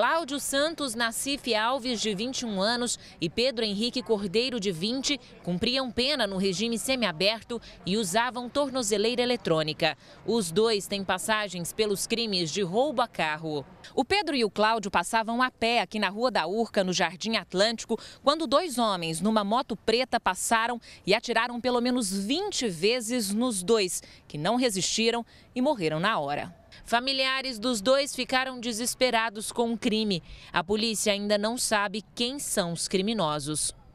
Cláudio Santos Nacife Alves, de 21 anos, e Pedro Henrique Cordeiro, de 20, cumpriam pena no regime semiaberto e usavam tornozeleira eletrônica. Os dois têm passagens pelos crimes de roubo a carro. O Pedro e o Cláudio passavam a pé aqui na Rua da Urca, no Jardim Atlântico, quando dois homens, numa moto preta, passaram e atiraram pelo menos 20 vezes nos dois, que não resistiram e morreram na hora. Familiares dos dois ficaram desesperados com o crime. A polícia ainda não sabe quem são os criminosos.